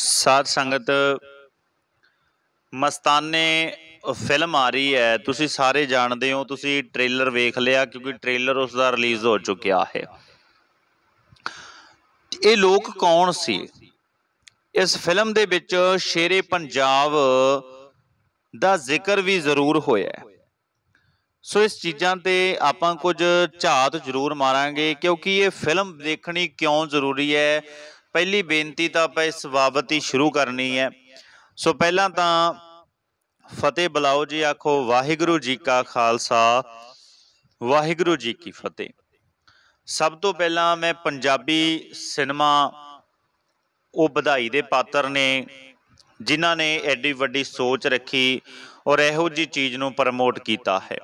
ਸਾਧ ਸੰਗਤ ਮਸਤਾਨੇ ਫਿਲਮ ਆ ਰਹੀ ਹੈ ਤੁਸੀਂ ਸਾਰੇ ਜਾਣਦੇ ਹੋ ਤੁਸੀਂ ਟ੍ਰੇਲਰ ਵੇਖ ਲਿਆ ਕਿਉਂਕਿ ਟ੍ਰੇਲਰ ਉਸ ਦਾ ਰਿਲੀਜ਼ ਹੋ ਚੁੱਕਿਆ ਹੈ ਇਹ ਲੋਕ ਕੌਣ ਸੀ ਇਸ ਫਿਲਮ ਦੇ ਵਿੱਚ ਸ਼ੇਰੇ ਪੰਜਾਬ ਦਾ ਜ਼ਿਕਰ ਵੀ ਜ਼ਰੂਰ ਹੋਇਆ ਸੋ ਇਸ ਚੀਜ਼ਾਂ ਤੇ ਆਪਾਂ ਕੁਝ ਝਾਤ ਜ਼ਰੂਰ ਮਾਰਾਂਗੇ ਕਿਉਂਕਿ ਇਹ ਫਿਲਮ ਦੇਖਣੀ ਕਿਉਂ ਜ਼ਰੂਰੀ ਹੈ ਪਹਿਲੀ ਬੇਨਤੀ ਤਾਂ ਆਪਾਂ ਇਸ ਵਾਵਤ ਹੀ ਸ਼ੁਰੂ ਕਰਨੀ ਹੈ ਸੋ ਪਹਿਲਾਂ ਤਾਂ ਫਤਿਹ ਬਲਾਓ ਜੀ ਆਖੋ ਵਾਹਿਗੁਰੂ ਜੀ ਕਾ ਖਾਲਸਾ ਵਾਹਿਗੁਰੂ ਜੀ ਕੀ ਫਤਿਹ ਸਭ ਤੋਂ ਪਹਿਲਾਂ ਮੈਂ ਪੰਜਾਬੀ ਸਿਨੇਮਾ ਉਹ ਵਧਾਈ ਦੇ ਪਾਤਰ ਨੇ ਜਿਨ੍ਹਾਂ ਨੇ ਐਡੀ ਵੱਡੀ ਸੋਚ ਰੱਖੀ ਔਰ ਇਹੋ ਜੀ ਚੀਜ਼ ਨੂੰ ਪ੍ਰਮੋਟ ਕੀਤਾ ਹੈ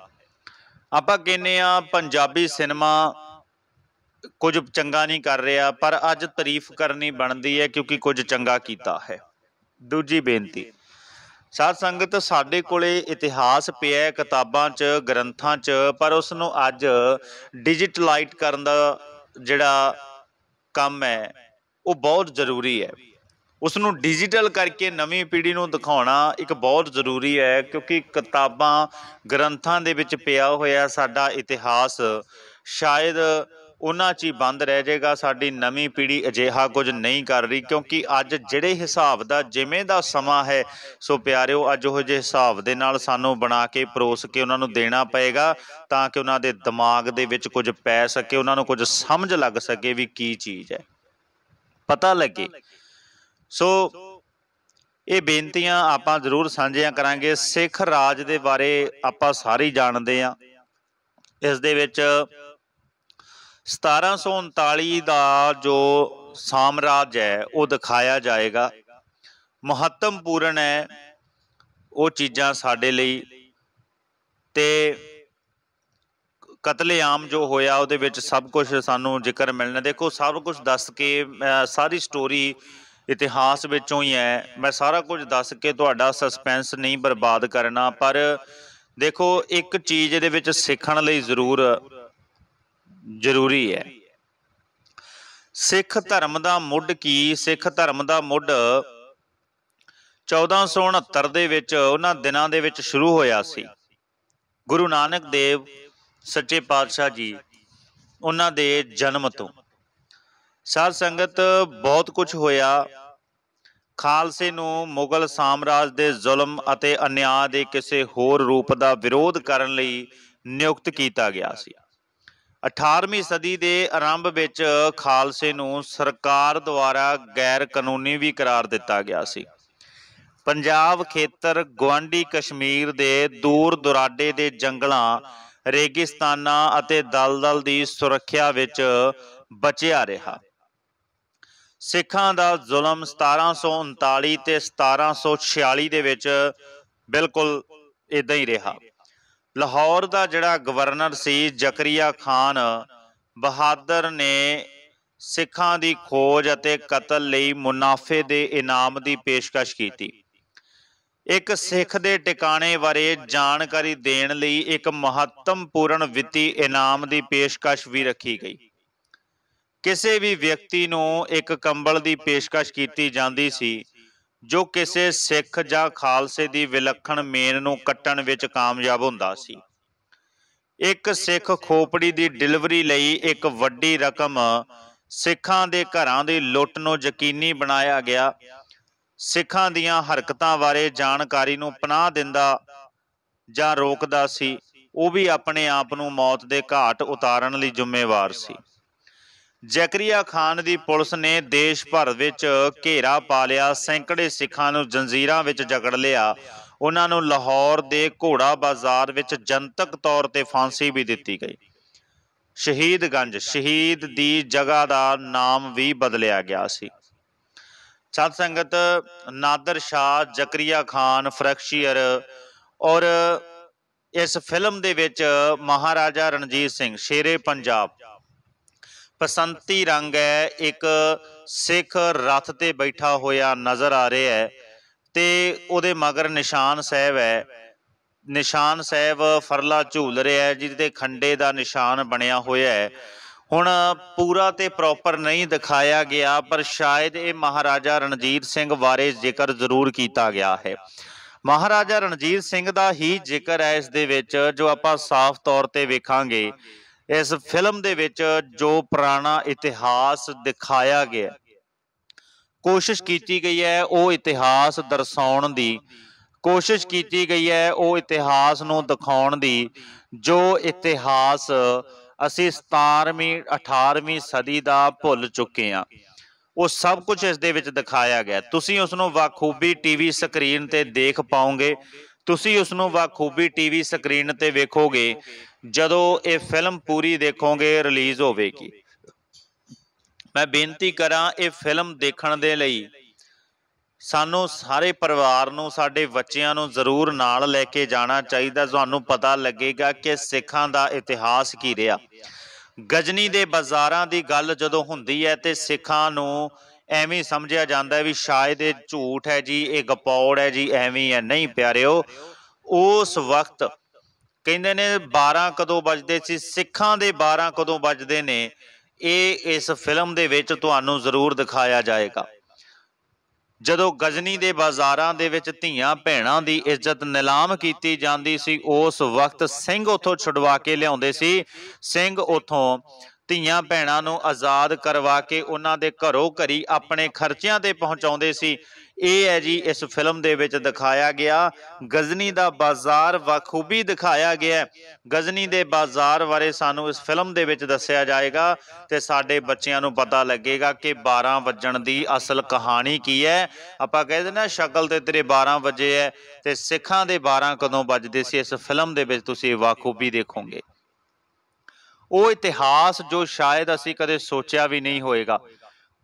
ਆਪਾਂ ਕਹਿੰਨੇ ਆ ਪੰਜਾਬੀ ਸਿਨੇਮਾ ਕੁਝ ਚੰਗਾ ਨਹੀਂ ਕਰ ਰਿਹਾ ਪਰ ਅੱਜ ਤਾਰੀਫ ਕਰਨੀ ਬਣਦੀ ਹੈ ਕਿਉਂਕਿ ਕੁਝ ਚੰਗਾ ਕੀਤਾ ਹੈ ਦੂਜੀ ਬੇਨਤੀ ਸਾਧ ਸੰਗਤ ਸਾਡੇ ਕੋਲੇ ਇਤਿਹਾਸ ਪਿਆ ਹੈ ਕਿਤਾਬਾਂ 'ਚ ਗ੍ਰੰਥਾਂ 'ਚ ਪਰ ਉਸ ਨੂੰ ਅੱਜ ਡਿਜੀਟਲਾਈਟ ਕਰਨ ਦਾ ਜਿਹੜਾ ਕੰਮ ਹੈ ਉਹ ਬਹੁਤ ਜ਼ਰੂਰੀ ਹੈ ਉਸ ਨੂੰ ਡਿਜੀਟਲ ਕਰਕੇ ਨਵੀਂ ਪੀੜ੍ਹੀ ਨੂੰ ਦਿਖਾਉਣਾ ਇੱਕ ਬਹੁਤ ਜ਼ਰੂਰੀ ਹੈ ਕਿਉਂਕਿ ਕਿਤਾਬਾਂ ਗ੍ਰੰਥਾਂ ਦੇ ਵਿੱਚ ਪਿਆ ਹੋਇਆ ਸਾਡਾ ਇਤਿਹਾਸ ਸ਼ਾਇਦ ਉਹਨਾਂ 'ਚ ਹੀ ਬੰਦ ਰਹਿ ਜਾਏਗਾ ਸਾਡੀ ਨਵੀਂ ਪੀੜ੍ਹੀ ਅਜਿਹਾ ਕੁਝ ਨਹੀਂ ਕਰ ਰਹੀ ਕਿਉਂਕਿ ਅੱਜ ਜਿਹੜੇ ਹਿਸਾਬ ਦਾ ਜਿਵੇਂ ਦਾ ਸਮਾਂ ਹੈ ਸੋ ਪਿਆਰਿਓ ਅੱਜ ਉਹ ਜਿਹੇ ਹਿਸਾਬ ਦੇ ਨਾਲ ਸਾਨੂੰ ਬਣਾ ਕੇ ਪਰੋਸ ਕੇ ਉਹਨਾਂ ਨੂੰ ਦੇਣਾ ਪਏਗਾ ਤਾਂ ਕਿ ਉਹਨਾਂ ਦੇ ਦਿਮਾਗ ਦੇ ਵਿੱਚ ਕੁਝ ਪੈ ਸਕੇ ਉਹਨਾਂ ਨੂੰ ਕੁਝ ਸਮਝ ਲੱਗ ਸਕੇ ਵੀ ਕੀ ਚੀਜ਼ ਹੈ ਪਤਾ ਲੱਗੇ ਸੋ ਇਹ ਬੇਨਤੀਆਂ ਆਪਾਂ ਜ਼ਰੂਰ ਸਾਂਝੀਆਂ ਕਰਾਂਗੇ ਸਿੱਖ ਰਾਜ ਦੇ ਬਾਰੇ ਆਪਾਂ ਸਾਰੇ ਜਾਣਦੇ ਆ ਇਸ ਦੇ ਵਿੱਚ 1739 ਦਾ ਜੋ ਸਾਮਰਾਜ ਹੈ ਉਹ ਦਿਖਾਇਆ ਜਾਏਗਾ ਮਹੱਤਵਪੂਰਨ ਹੈ ਉਹ ਚੀਜ਼ਾਂ ਸਾਡੇ ਲਈ ਤੇ ਕਤਲੇਆਮ ਜੋ ਹੋਇਆ ਉਹਦੇ ਵਿੱਚ ਸਭ ਕੁਝ ਸਾਨੂੰ ਜ਼ਿਕਰ ਮਿਲਣਾ ਦੇਖੋ ਸਭ ਕੁਝ ਦੱਸ ਕੇ ਸਾਰੀ ਸਟੋਰੀ ਇਤਿਹਾਸ ਵਿੱਚੋਂ ਹੀ ਹੈ ਮੈਂ ਸਾਰਾ ਕੁਝ ਦੱਸ ਕੇ ਤੁਹਾਡਾ ਸਸਪੈਂਸ ਨਹੀਂ ਬਰਬਾਦ ਕਰਨਾ ਪਰ ਦੇਖੋ ਇੱਕ ਚੀਜ਼ ਇਹਦੇ ਵਿੱਚ ਸਿੱਖਣ ਲਈ ਜ਼ਰੂਰ ਜ਼ਰੂਰੀ ਹੈ ਸਿੱਖ ਧਰਮ ਦਾ ਮੁੱਢ ਕੀ ਸਿੱਖ ਧਰਮ ਦਾ ਮੁੱਢ 1469 ਦੇ ਵਿੱਚ ਉਹਨਾਂ ਦਿਨਾਂ ਦੇ ਵਿੱਚ ਸ਼ੁਰੂ ਹੋਇਆ ਸੀ ਗੁਰੂ ਨਾਨਕ ਦੇਵ ਸੱਚੇ ਪਾਤਸ਼ਾਹ ਜੀ ਉਹਨਾਂ ਦੇ ਜਨਮ ਤੋਂ ਸਾਧ ਸੰਗਤ ਬਹੁਤ ਕੁਝ ਹੋਇਆ ਖਾਲਸੇ ਨੂੰ ਮੁਗਲ ਸਾਮਰਾਜ ਦੇ ਜ਼ੁਲਮ ਅਤੇ ਅਨਿਆਂ ਦੇ ਕਿਸੇ ਹੋਰ ਰੂਪ ਦਾ ਵਿਰੋਧ ਕਰਨ ਲਈ ਨਿਯੁਕਤ ਕੀਤਾ ਗਿਆ ਸੀ 18ਵੀਂ ਸਦੀ ਦੇ ਆਰੰਭ ਵਿੱਚ ਖਾਲਸੇ ਨੂੰ ਸਰਕਾਰ ਦੁਆਰਾ ਗੈਰ ਕਾਨੂੰਨੀ ਵੀ ਕਰਾਰ ਦਿੱਤਾ ਗਿਆ ਸੀ ਪੰਜਾਬ ਖੇਤਰ ਗਵਾਂਡੀ ਕਸ਼ਮੀਰ ਦੇ ਦੂਰ ਦੁਰਾਡੇ ਦੇ ਜੰਗਲਾਂ ਰੇਗਿਸਤਾਨਾਂ ਅਤੇ ਦਲਦਲ ਦੀ ਸੁਰੱਖਿਆ ਵਿੱਚ ਬਚਿਆ ਰਿਹਾ ਸਿੱਖਾਂ ਦਾ ਜ਼ੁਲਮ 1739 ਤੇ 1746 ਦੇ ਵਿੱਚ ਬਿਲਕੁਲ ਇਦਾਂ ਹੀ ਰਿਹਾ ਲਾਹੌਰ ਦਾ ਜਿਹੜਾ ਗਵਰਨਰ ਸੀ ਜ਼ਕਰੀਆ ਖਾਨ ਬਹਾਦਰ ਨੇ ਸਿੱਖਾਂ ਦੀ ਖੋਜ ਅਤੇ ਕਤਲ ਲਈ ਮੁਨਾਫੇ ਦੇ ਇਨਾਮ ਦੀ ਪੇਸ਼ਕਸ਼ ਕੀਤੀ ਇੱਕ ਸਿੱਖ ਦੇ ਟਿਕਾਣੇ ਬਾਰੇ ਜਾਣਕਾਰੀ ਦੇਣ ਲਈ ਇੱਕ ਮਹੱਤਵਪੂਰਨ ਵਿੱਤੀ ਇਨਾਮ ਦੀ ਪੇਸ਼ਕਸ਼ ਵੀ ਰੱਖੀ ਗਈ ਕਿਸੇ ਵੀ ਵਿਅਕਤੀ ਨੂੰ ਇੱਕ ਕੰਬਲ ਦੀ ਪੇਸ਼ਕਸ਼ ਕੀਤੀ ਜਾਂਦੀ ਸੀ ਜੋ ਕਿਸੇ ਸਿੱਖ ਜਾਂ ਖਾਲਸੇ ਦੀ ਵਿਲੱਖਣ ਮੇਨ ਨੂੰ ਕੱਟਣ ਵਿੱਚ ਕਾਮਯਾਬ ਹੁੰਦਾ ਸੀ ਇੱਕ ਸਿੱਖ ਖੋਪੜੀ ਦੀ ਡਿਲੀਵਰੀ ਲਈ ਇੱਕ ਵੱਡੀ ਰਕਮ ਸਿੱਖਾਂ ਦੇ ਘਰਾਂ ਦੀ ਲੁੱਟ ਨੂੰ ਯਕੀਨੀ ਬਣਾਇਆ ਗਿਆ ਸਿੱਖਾਂ ਦੀਆਂ ਹਰਕਤਾਂ ਬਾਰੇ ਜਾਣਕਾਰੀ ਨੂੰ ਪਨਾਹ ਦਿੰਦਾ ਜਾਂ ਰੋਕਦਾ ਸੀ ਉਹ ਵੀ ਆਪਣੇ ਆਪ ਨੂੰ ਮੌਤ ਦੇ ਘਾਟ ਉਤਾਰਨ ਲਈ ਜ਼ਿੰਮੇਵਾਰ ਸੀ ਜ਼ਕਰੀਆ ਖਾਨ ਦੀ ਪੁਲਿਸ ਨੇ ਦੇਸ਼ ਭਰ ਵਿੱਚ ਘੇਰਾ ਪਾ ਲਿਆ ਸੈਂਕੜੇ ਸਿੱਖਾਂ ਨੂੰ ਜੰਜੀਰਾਂ ਵਿੱਚ ਜਕੜ ਲਿਆ ਉਹਨਾਂ ਨੂੰ ਲਾਹੌਰ ਦੇ ਘੋੜਾ ਬਾਜ਼ਾਰ ਵਿੱਚ ਜਨਤਕ ਤੌਰ ਤੇ ਫਾਂਸੀ ਵੀ ਦਿੱਤੀ ਗਈ ਸ਼ਹੀਦ ਗੰਜ ਸ਼ਹੀਦ ਦੀ ਜਗ੍ਹਾ ਦਾ ਨਾਮ ਵੀ ਬਦਲਿਆ ਗਿਆ ਸੀ ਸਾਧ ਸੰਗਤ ਨਾਦਰ ਸ਼ਾਹ ਜ਼ਕਰੀਆ ਖਾਨ ਫਰੈਕਸ਼ੀਅਰ ਔਰ ਇਸ ਫਿਲਮ ਦੇ ਵਿੱਚ ਮਹਾਰਾਜਾ ਰਣਜੀਤ ਸਿੰਘ ਸ਼ੇਰੇ ਪੰਜਾਬ ਬਸੰਤੀ ਰੰਗ ਹੈ ਇੱਕ ਸਿੱਖ ਰਥ ਤੇ ਬੈਠਾ ਹੋਇਆ ਨਜ਼ਰ ਆ ਰਿਹਾ ਹੈ ਤੇ ਉਹਦੇ ਮਗਰ ਨਿਸ਼ਾਨ ਸਾਹਿਬ ਹੈ ਨਿਸ਼ਾਨ ਸਾਹਿਬ ਫਰਲਾ ਝੂਲ ਰਿਹਾ ਹੈ ਜਿਹਦੇ ਖੰਡੇ ਦਾ ਨਿਸ਼ਾਨ ਬਣਿਆ ਹੋਇਆ ਹੈ ਹੁਣ ਪੂਰਾ ਤੇ ਪ੍ਰੋਪਰ ਨਹੀਂ ਦਿਖਾਇਆ ਗਿਆ ਪਰ ਸ਼ਾਇਦ ਇਹ ਮਹਾਰਾਜਾ ਰਣਜੀਤ ਸਿੰਘ ਬਾਰੇ ਜ਼ਿਕਰ ਜ਼ਰੂਰ ਕੀਤਾ ਗਿਆ ਹੈ ਮਹਾਰਾਜਾ ਰਣਜੀਤ ਸਿੰਘ ਦਾ ਹੀ ਜ਼ਿਕਰ ਹੈ ਇਸ ਦੇ ਵਿੱਚ ਜੋ ਆਪਾਂ ਸਾਫ਼ ਤੌਰ ਤੇ ਵੇਖਾਂਗੇ ਇਸ ਫਿਲਮ ਦੇ ਵਿੱਚ ਜੋ ਪੁਰਾਣਾ ਇਤਿਹਾਸ ਦਿਖਾਇਆ ਗਿਆ ਕੋਸ਼ਿਸ਼ ਕੀਤੀ ਗਈ ਹੈ ਉਹ ਇਤਿਹਾਸ ਦਰਸਾਉਣ ਦੀ ਕੋਸ਼ਿਸ਼ ਕੀਤੀ ਗਈ ਹੈ ਉਹ ਇਤਿਹਾਸ ਨੂੰ ਦਿਖਾਉਣ ਦੀ ਜੋ ਇਤਿਹਾਸ ਅਸੀਂ 17ਵੀਂ 18ਵੀਂ ਸਦੀ ਦਾ ਭੁੱਲ ਚੁੱਕੇ ਹਾਂ ਉਹ ਸਭ ਕੁਝ ਇਸ ਦੇ ਵਿੱਚ ਦਿਖਾਇਆ ਗਿਆ ਤੁਸੀਂ ਉਸ ਨੂੰ ਵਾਖੂਬੀ ਟੀਵੀ ਸਕਰੀਨ ਤੇ ਦੇਖ ਪਾਓਗੇ ਤੁਸੀਂ ਉਸ ਨੂੰ ਵਾਖੂਬੀ ਟੀਵੀ ਸਕਰੀਨ ਤੇ ਵੇਖੋਗੇ ਜਦੋਂ ਇਹ ਫਿਲਮ ਪੂਰੀ ਦੇਖੋਗੇ ਰਿਲੀਜ਼ ਹੋਵੇਗੀ ਮੈਂ ਬੇਨਤੀ ਕਰਾਂ ਇਹ ਫਿਲਮ ਦੇਖਣ ਦੇ ਲਈ ਸਾਨੂੰ ਸਾਰੇ ਪਰਿਵਾਰ ਨੂੰ ਸਾਡੇ ਬੱਚਿਆਂ ਨੂੰ ਜ਼ਰੂਰ ਨਾਲ ਲੈ ਕੇ ਜਾਣਾ ਚਾਹੀਦਾ ਤੁਹਾਨੂੰ ਪਤਾ ਲੱਗੇਗਾ ਕਿ ਸਿੱਖਾਂ ਦਾ ਇਤਿਹਾਸ ਕੀ ਰਿਹਾ ਗਜਨੀ ਦੇ ਬਾਜ਼ਾਰਾਂ ਦੀ ਗੱਲ ਜਦੋਂ ਹੁੰਦੀ ਹੈ ਤੇ ਸਿੱਖਾਂ ਨੂੰ ਐਵੇਂ ਸਮਝਿਆ ਜਾਂਦਾ ਵੀ ਸ਼ਾਇਦ ਇਹ ਝੂਠ ਹੈ ਜੀ ਇਹ ਗਪੌੜ ਹੈ ਜੀ ਐਵੇਂ ਹੈ ਨਹੀਂ ਪਿਆਰਿਓ ਉਸ ਵਕਤ ਕਹਿੰਦੇ ਨੇ 12 ਕਦੋਂ ਵੱਜਦੇ ਸੀ ਸਿੱਖਾਂ ਦੇ 12 ਕਦੋਂ ਵੱਜਦੇ ਨੇ ਇਹ ਇਸ ਫਿਲਮ ਦੇ ਵਿੱਚ ਤੁਹਾਨੂੰ ਜ਼ਰੂਰ ਦਿਖਾਇਆ ਜਾਏਗਾ ਜਦੋਂ ਗਜ਼ਨੀ ਦੇ ਬਾਜ਼ਾਰਾਂ ਦੇ ਵਿੱਚ ਧੀਆਂ ਭੈਣਾਂ ਦੀ ਇੱਜ਼ਤ ਨਿਲਾਮ ਕੀਤੀ ਜਾਂਦੀ ਸੀ ਉਸ ਵਕਤ ਸਿੰਘ ਉਥੋਂ ਛੁਡਵਾ ਕੇ ਲਿਆਉਂਦੇ ਸੀ ਸਿੰਘ ਉਥੋਂ ਧੀਆਂ ਭੈਣਾਂ ਨੂੰ ਆਜ਼ਾਦ ਕਰਵਾ ਕੇ ਉਹਨਾਂ ਦੇ ਘਰੋਂ ਘਰੀ ਆਪਣੇ ਖਰਚਿਆਂ ਤੇ ਪਹੁੰਚਾਉਂਦੇ ਸੀ ਇਹ ਹੈ ਜੀ ਇਸ ਫਿਲਮ ਦੇ ਵਿੱਚ ਦਿਖਾਇਆ ਗਿਆ ਗਜ਼ਨੀ ਦਾ ਬਾਜ਼ਾਰ ਵਖੂਬੀ ਦਿਖਾਇਆ ਗਿਆ ਗਜ਼ਨੀ ਦੇ ਬਾਜ਼ਾਰ ਬਾਰੇ ਸਾਨੂੰ ਇਸ ਫਿਲਮ ਦੇ ਵਿੱਚ ਦੱਸਿਆ ਜਾਏਗਾ ਤੇ ਸਾਡੇ ਬੱਚਿਆਂ ਨੂੰ ਪਤਾ ਲੱਗੇਗਾ ਕਿ 12 ਵਜਣ ਦੀ ਅਸਲ ਕਹਾਣੀ ਕੀ ਹੈ ਆਪਾਂ ਕਹਿੰਦੇ ਨਾ ਸ਼ਕਲ ਤੇ ਤੇਰੇ 12 ਵਜੇ ਹੈ ਤੇ ਸਿੱਖਾਂ ਦੇ 12 ਕਦੋਂ ਵੱਜਦੇ ਸੀ ਇਸ ਫਿਲਮ ਦੇ ਵਿੱਚ ਤੁਸੀਂ ਵਖੂਬੀ ਦੇਖੋਗੇ ਉਹ ਇਤਿਹਾਸ ਜੋ ਸ਼ਾਇਦ ਅਸੀਂ ਕਦੇ ਸੋਚਿਆ ਵੀ ਨਹੀਂ ਹੋਏਗਾ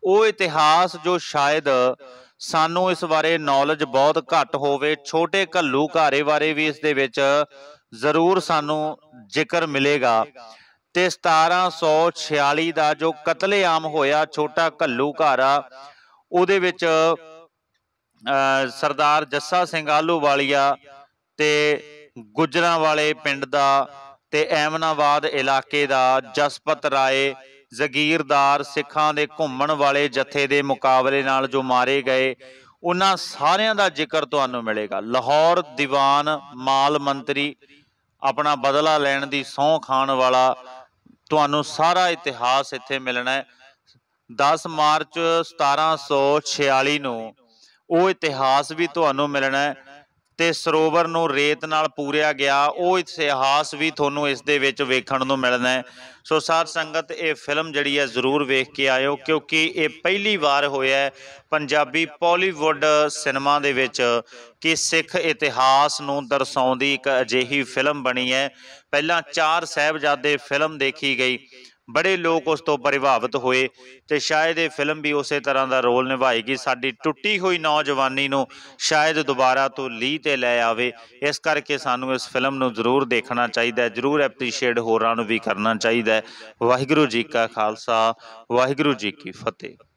ਉਹ ਇਤਿਹਾਸ ਜੋ ਸ਼ਾਇਦ ਸਾਨੂੰ ਇਸ ਬਾਰੇ ਨੌਲੇਜ ਬਹੁਤ ਘੱਟ ਹੋਵੇ ਛੋਟੇ ਘੱਲੂ ਘਾਰੇ ਬਾਰੇ ਵੀ ਇਸ ਦੇ ਵਿੱਚ ਜ਼ਰੂਰ ਸਾਨੂੰ ਜ਼ਿਕਰ ਮਿਲੇਗਾ ਤੇ 1746 ਦਾ ਜੋ ਕਤਲੇਆਮ ਹੋਇਆ ਛੋਟਾ ਘੱਲੂ ਘਾਰਾ ਉਹਦੇ ਵਿੱਚ ਸਰਦਾਰ ਜੱਸਾ ਸਿੰਘ ਆਲੂ ਵਾਲੀਆ ਤੇ ਗੁਜਰਾਂ ਵਾਲੇ ਪਿੰਡ ਦਾ ਤੇ ਐਮਨਾਬਾਦ ਇਲਾਕੇ ਦਾ ਜਸਪਤ ਰਾਏ ਜ਼ਗੀਰਦਾਰ ਸਿੱਖਾਂ ਦੇ ਘੁੰਮਣ ਵਾਲੇ ਜਥੇ ਦੇ ਮੁਕਾਬਲੇ ਨਾਲ ਜੋ ਮਾਰੇ ਗਏ ਉਹਨਾਂ ਸਾਰਿਆਂ ਦਾ ਜ਼ਿਕਰ ਤੁਹਾਨੂੰ ਮਿਲੇਗਾ ਲਾਹੌਰ ਦੀਵਾਨ ਮਾਲ ਮੰਤਰੀ ਆਪਣਾ ਬਦਲਾ ਲੈਣ ਦੀ ਸੌਂ ਖਾਣ ਵਾਲਾ ਤੁਹਾਨੂੰ ਸਾਰਾ ਇਤਿਹਾਸ ਇੱਥੇ ਮਿਲਣਾ ਹੈ 10 ਮਾਰਚ 1746 ਨੂੰ ਉਹ ਇਤਿਹਾਸ ਵੀ ਤੁਹਾਨੂੰ ਮਿਲਣਾ ਹੈ ਤੇ ਸਰੋਵਰ ਨੂੰ ਰੇਤ ਨਾਲ ਪੂਰਿਆ ਗਿਆ ਉਹ ਇਤਿਹਾਸ ਵੀ ਤੁਹਾਨੂੰ ਇਸ ਦੇ ਵਿੱਚ ਵੇਖਣ ਨੂੰ ਮਿਲਣਾ ਹੈ ਸੋ ਸਾਧ ਸੰਗਤ ਇਹ ਫਿਲਮ ਜਿਹੜੀ ਹੈ ਜ਼ਰੂਰ ਵੇਖ ਕੇ ਆਇਓ ਕਿਉਂਕਿ ਇਹ ਪਹਿਲੀ ਵਾਰ ਹੋਇਆ ਹੈ ਪੰਜਾਬੀ ਪੋਲੀਵੁੱਡ ਸਿਨੇਮਾ ਦੇ ਵਿੱਚ ਕਿ ਸਿੱਖ ਇਤਿਹਾਸ ਨੂੰ ਦਰਸਾਉਂਦੀ ਇੱਕ ਅਜਿਹੀ ਫਿਲਮ ਬਣੀ ਹੈ ਪਹਿਲਾਂ ਚਾਰ ਸਹਿਬਜ਼ਾਦੇ ਫਿਲਮ ਦੇਖੀ ਗਈ ਬੜੇ ਲੋਕ ਉਸ ਤੋਂ ਪ੍ਰਭਾਵਿਤ ਹੋਏ ਤੇ ਸ਼ਾਇਦ ਇਹ ਫਿਲਮ ਵੀ ਉਸੇ ਤਰ੍ਹਾਂ ਦਾ ਰੋਲ ਨਿਭਾਏਗੀ ਸਾਡੀ ਟੁੱਟੀ ਹੋਈ ਨੌਜਵਾਨੀ ਨੂੰ ਸ਼ਾਇਦ ਦੁਬਾਰਾ ਤੋਂ ਲੀ ਤੇ ਲੈ ਆਵੇ ਇਸ ਕਰਕੇ ਸਾਨੂੰ ਇਸ ਫਿਲਮ ਨੂੰ ਜ਼ਰੂਰ ਦੇਖਣਾ ਚਾਹੀਦਾ ਹੈ ਜ਼ਰੂਰ ਐਪਰੀਸ਼ੀਏਟ ਹੋਰਾਂ ਨੂੰ ਵੀ ਕਰਨਾ ਚਾਹੀਦਾ ਵਾਹਿਗੁਰੂ ਜੀ ਕਾ ਖਾਲਸਾ ਵਾਹਿਗੁਰੂ ਜੀ ਕੀ ਫਤਿਹ